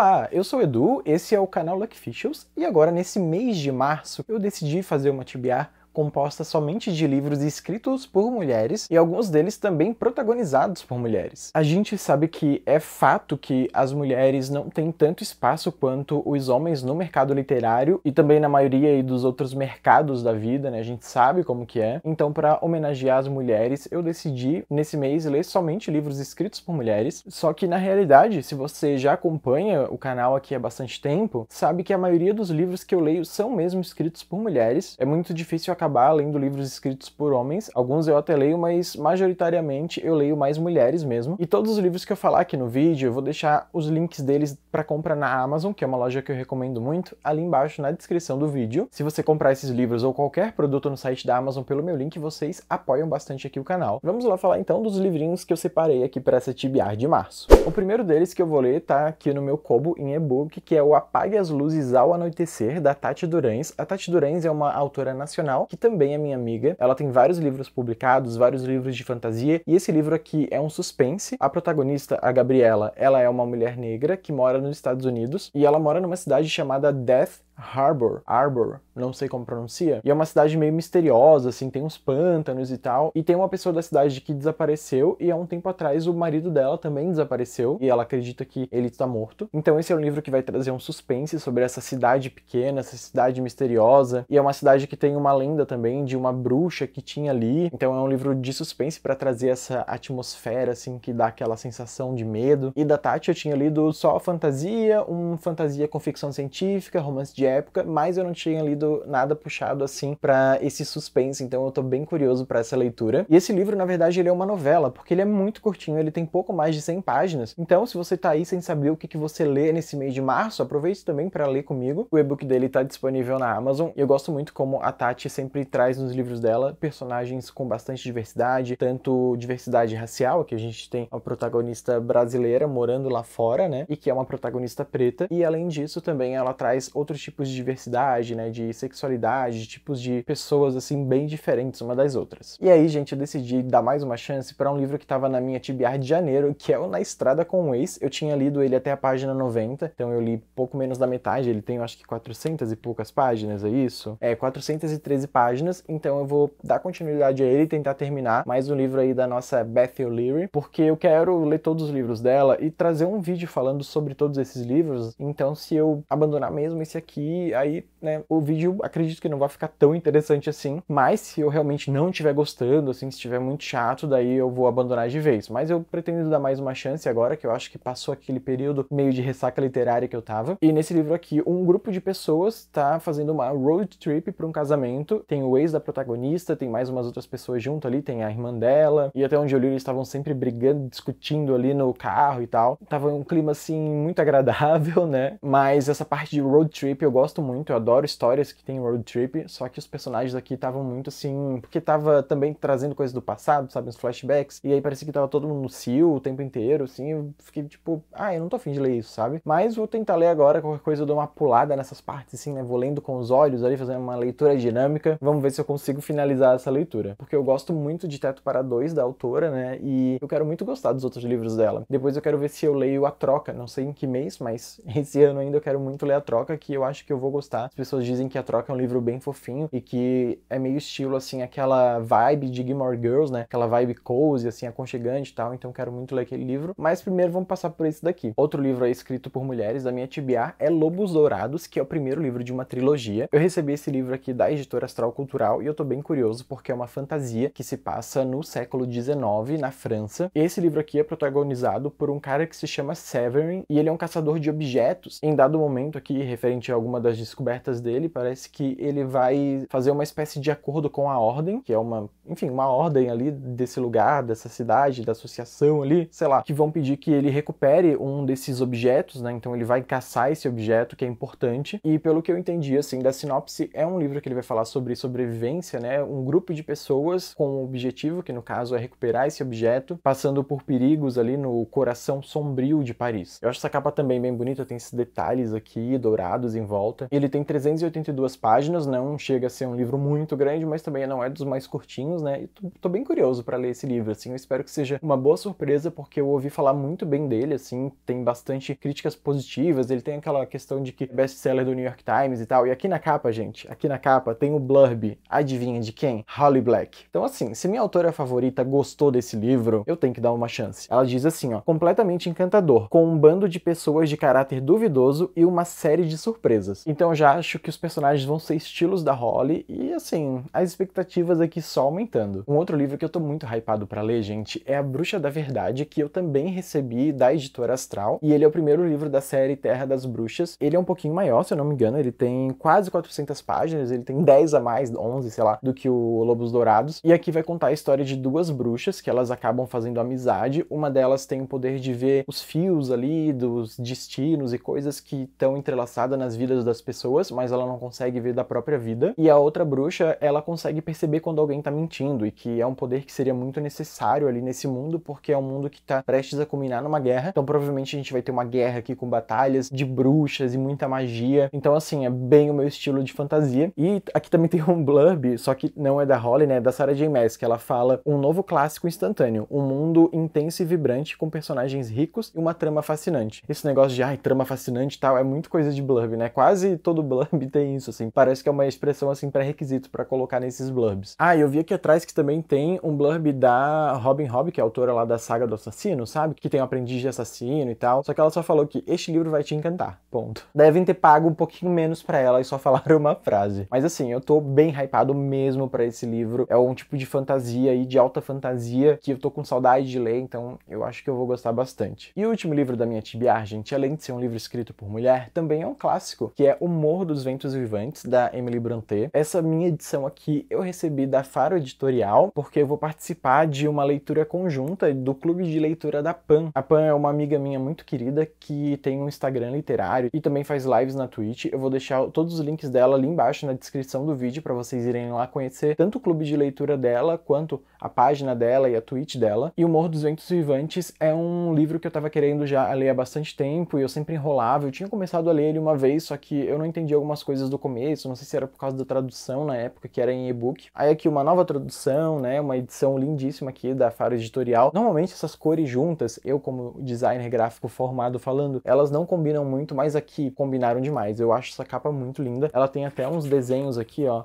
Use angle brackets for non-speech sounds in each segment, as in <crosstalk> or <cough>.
Olá, eu sou o Edu, esse é o canal Lucky Fischels, e agora nesse mês de março eu decidi fazer uma TBA composta somente de livros escritos por mulheres e alguns deles também protagonizados por mulheres. A gente sabe que é fato que as mulheres não têm tanto espaço quanto os homens no mercado literário e também na maioria dos outros mercados da vida, né? A gente sabe como que é. Então, para homenagear as mulheres, eu decidi nesse mês ler somente livros escritos por mulheres. Só que na realidade, se você já acompanha o canal aqui há bastante tempo, sabe que a maioria dos livros que eu leio são mesmo escritos por mulheres. É muito difícil acabar lendo livros escritos por homens. Alguns eu até leio, mas majoritariamente eu leio mais mulheres mesmo. E todos os livros que eu falar aqui no vídeo, eu vou deixar os links deles para compra na Amazon, que é uma loja que eu recomendo muito, ali embaixo na descrição do vídeo. Se você comprar esses livros ou qualquer produto no site da Amazon pelo meu link, vocês apoiam bastante aqui o canal. Vamos lá falar então dos livrinhos que eu separei aqui para essa TBR de março. O primeiro deles que eu vou ler tá aqui no meu Kobo em e-book, que é o Apague as Luzes ao Anoitecer, da Tati Durães. A Tati Durães é uma autora nacional que também é minha amiga. Ela tem vários livros publicados, vários livros de fantasia, e esse livro aqui é um suspense. A protagonista, a Gabriela, ela é uma mulher negra que mora nos Estados Unidos e ela mora numa cidade chamada Death Harbor, Arbor, não sei como pronuncia, e é uma cidade meio misteriosa, assim, tem uns pântanos e tal, e tem uma pessoa da cidade que desapareceu, e há um tempo atrás o marido dela também desapareceu, e ela acredita que ele está morto. Então esse é um livro que vai trazer um suspense sobre essa cidade pequena, essa cidade misteriosa, e é uma cidade que tem uma lenda também de uma bruxa que tinha ali, então é um livro de suspense para trazer essa atmosfera, assim, que dá aquela sensação de medo. E da Tati eu tinha lido só fantasia, um fantasia com ficção científica, romance de época, mas eu não tinha lido nada puxado assim para esse suspense, então eu tô bem curioso para essa leitura. E esse livro, na verdade, ele é uma novela, porque ele é muito curtinho, ele tem pouco mais de 100 páginas. Então, se você tá aí sem saber o que, que você lê nesse mês de março, aproveite também para ler comigo. O e-book dele tá disponível na Amazon e eu gosto muito como a Tati sempre traz nos livros dela personagens com bastante diversidade, tanto diversidade racial, que a gente tem uma protagonista brasileira morando lá fora, né, e que é uma protagonista preta, e além disso também ela traz outros tipos tipos de diversidade, né, de sexualidade, de tipos de pessoas assim bem diferentes uma das outras. E aí, gente, eu decidi dar mais uma chance para um livro que estava na minha TBR de janeiro, que é o Na Estrada com o Ex. Eu tinha lido ele até a página 90, então eu li pouco menos da metade, ele tem acho que 400 e poucas páginas, é isso? É, 413 páginas, então eu vou dar continuidade a ele e tentar terminar mais um livro aí da nossa Beth O'Leary, porque eu quero ler todos os livros dela e trazer um vídeo falando sobre todos esses livros, então se eu abandonar mesmo esse aqui aqui, aí, né, o vídeo acredito que não vai ficar tão interessante assim, mas se eu realmente não estiver gostando, assim, se estiver muito chato, daí eu vou abandonar de vez. Mas eu pretendo dar mais uma chance agora, que eu acho que passou aquele período meio de ressaca literária que eu tava. E nesse livro aqui, um grupo de pessoas tá fazendo uma road trip para um casamento. Tem o ex da protagonista, tem mais umas outras pessoas junto ali, tem a irmã dela, e até onde eu li, eles estavam sempre brigando, discutindo ali no carro e tal. Tava um clima assim muito agradável, <laughs> né? Mas essa parte de road trip eu eu gosto muito, eu adoro histórias que tem road trip, só que os personagens aqui estavam muito assim, porque tava também trazendo coisas do passado, sabe, uns flashbacks, e aí parecia que tava todo mundo no cio o tempo inteiro, assim, eu fiquei tipo, ah, eu não tô afim de ler isso, sabe? Mas vou tentar ler agora, qualquer coisa eu dou uma pulada nessas partes, assim, né, vou lendo com os olhos ali, fazendo uma leitura dinâmica, vamos ver se eu consigo finalizar essa leitura, porque eu gosto muito de Teto para Dois, da autora, né, e eu quero muito gostar dos outros livros dela. Depois eu quero ver se eu leio A Troca, não sei em que mês, mas <laughs> esse ano ainda eu quero muito ler A Troca, que eu acho acho que eu vou gostar. As pessoas dizem que a troca é um livro bem fofinho e que é meio estilo, assim, aquela vibe de Gilmore Girls, né? Aquela vibe cozy, assim, aconchegante e tal. Então quero muito ler aquele livro. Mas primeiro vamos passar por esse daqui. Outro livro aí escrito por mulheres da minha TBA é Lobos Dourados, que é o primeiro livro de uma trilogia. Eu recebi esse livro aqui da editora Astral Cultural e eu tô bem curioso porque é uma fantasia que se passa no século XIX, na França. Esse livro aqui é protagonizado por um cara que se chama Severin e ele é um caçador de objetos. Em dado momento aqui, referente a algum uma das descobertas dele, parece que ele vai fazer uma espécie de acordo com a ordem, que é uma, enfim, uma ordem ali desse lugar, dessa cidade, da associação ali, sei lá, que vão pedir que ele recupere um desses objetos, né? Então ele vai caçar esse objeto que é importante. E pelo que eu entendi, assim, da sinopse, é um livro que ele vai falar sobre sobrevivência, né? Um grupo de pessoas com um objetivo, que no caso é recuperar esse objeto, passando por perigos ali no coração sombrio de Paris. Eu acho essa capa também bem bonita, tem esses detalhes aqui dourados em volta volta. Ele tem 382 páginas, não né? chega a ser um livro muito grande, mas também não é dos mais curtinhos, né? E tô, tô bem curioso para ler esse livro, assim. Eu espero que seja uma boa surpresa, porque eu ouvi falar muito bem dele, assim. Tem bastante críticas positivas, ele tem aquela questão de que é best-seller do New York Times e tal. E aqui na capa, gente, aqui na capa tem o blurb, adivinha de quem? Holly Black. Então, assim, se minha autora favorita gostou desse livro, eu tenho que dar uma chance. Ela diz assim, ó, completamente encantador, com um bando de pessoas de caráter duvidoso e uma série de surpresas coisas. Então já acho que os personagens vão ser estilos da Holly e assim, as expectativas aqui só aumentando. Um outro livro que eu tô muito hypado para ler, gente, é A Bruxa da Verdade, que eu também recebi da editora Astral, e ele é o primeiro livro da série Terra das Bruxas. Ele é um pouquinho maior, se eu não me engano, ele tem quase 400 páginas, ele tem 10 a mais, 11, sei lá, do que o Lobos Dourados, e aqui vai contar a história de duas bruxas que elas acabam fazendo amizade, uma delas tem o poder de ver os fios ali dos destinos e coisas que estão entrelaçadas nas vidas das pessoas, mas ela não consegue ver da própria vida. E a outra bruxa, ela consegue perceber quando alguém tá mentindo, e que é um poder que seria muito necessário ali nesse mundo, porque é um mundo que tá prestes a culminar numa guerra. Então provavelmente a gente vai ter uma guerra aqui com batalhas de bruxas e muita magia. Então, assim, é bem o meu estilo de fantasia. E aqui também <laughs> tem um blurb, só que não é da Holly, né? É da Sarah J. Maas, que ela fala um novo clássico instantâneo, um mundo intenso e vibrante com personagens ricos e uma trama fascinante. Esse negócio de, ai, trama fascinante e tal, é muito coisa de blurb, né? Quase quase todo blurb <laughs> tem isso, assim. Parece que é uma expressão, assim, pré-requisito para colocar nesses blurbs. Ah, eu vi aqui atrás que também tem um blurb da Robin Hobb, que é autora lá da Saga do Assassino, sabe? Que tem o um aprendiz de assassino e tal. Só que ela só falou que este livro vai te encantar, ponto. Devem ter pago um pouquinho menos para ela e só <laughs> falaram uma frase. Mas assim, eu tô bem hypado mesmo para esse livro. É um tipo de fantasia e de alta fantasia que eu tô com saudade de ler, então eu acho que eu vou gostar bastante. E o último livro da minha tibiar, gente, além de ser um livro escrito por mulher, também é um clássico que é O Morro dos Ventos Vivantes, da Emily Brontë. Essa minha edição aqui eu recebi da Faro Editorial, porque eu vou participar de uma leitura conjunta do Clube de Leitura da Pan. A Pan é uma amiga minha muito querida que tem um Instagram literário e também faz lives na Twitch. Eu vou deixar todos os links dela ali embaixo na descrição do vídeo para vocês irem lá conhecer tanto o clube de leitura dela quanto a página dela e a Twitch dela. E O Morro dos Ventos Vivantes é um livro que eu tava querendo já ler há bastante tempo e eu sempre enrolava. Eu tinha começado a ler ele uma vez, só que eu não entendi algumas coisas do começo, não sei se era por causa da tradução na época, que era em e-book. Aí aqui uma nova tradução, né, uma edição lindíssima aqui da Faro Editorial. Normalmente essas cores juntas, eu como designer gráfico formado falando, elas não combinam muito, mas aqui combinaram demais. Eu acho essa capa muito linda. Ela tem até uns desenhos aqui, ó.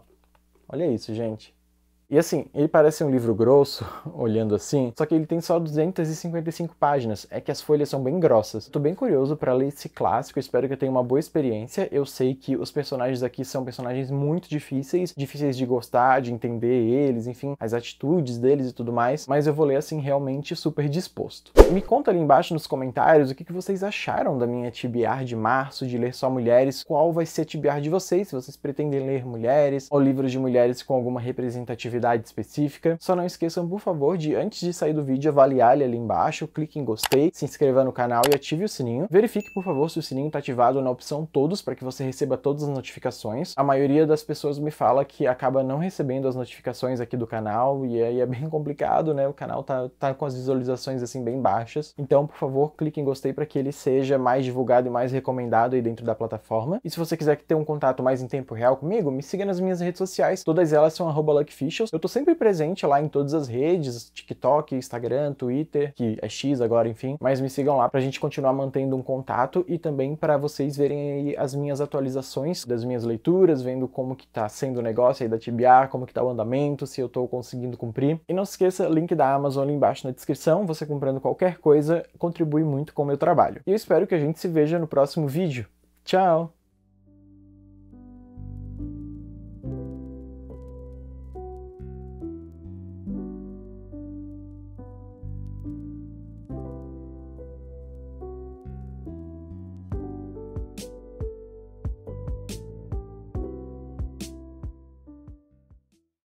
Olha isso, gente. E assim, ele parece um livro grosso, <laughs> olhando assim, só que ele tem só 255 páginas, é que as folhas são bem grossas. Tô bem curioso para ler esse clássico, espero que eu tenha uma boa experiência. Eu sei que os personagens aqui são personagens muito difíceis, difíceis de gostar, de entender eles, enfim, as atitudes deles e tudo mais, mas eu vou ler assim realmente super disposto. Me conta ali embaixo nos comentários o que, que vocês acharam da minha TBR de março, de ler só mulheres, qual vai ser a TBR de vocês, se vocês pretendem ler mulheres ou livros de mulheres com alguma representatividade atividade específica. Só não esqueçam, por favor, de antes de sair do vídeo, avaliar ele ali embaixo, clique em gostei, se inscreva no canal e ative o sininho. Verifique, por favor, se o sininho está ativado na opção todos para que você receba todas as notificações. A maioria das pessoas me fala que acaba não recebendo as notificações aqui do canal e aí é bem complicado, né? O canal tá, tá com as visualizações assim bem baixas. Então, por favor, clique em gostei para que ele seja mais divulgado e mais recomendado aí dentro da plataforma. E se você quiser ter um contato mais em tempo real comigo, me siga nas minhas redes sociais. Todas elas são arroba luckfish, eu, eu tô sempre presente lá em todas as redes, TikTok, Instagram, Twitter, que é X agora, enfim. Mas me sigam lá pra gente continuar mantendo um contato e também para vocês verem aí as minhas atualizações das minhas leituras, vendo como que tá sendo o negócio aí da TBA, como que tá o andamento, se eu tô conseguindo cumprir. E não se esqueça, link da Amazon ali embaixo na descrição, você comprando qualquer coisa contribui muito com o meu trabalho. E eu espero que a gente se veja no próximo vídeo. Tchau!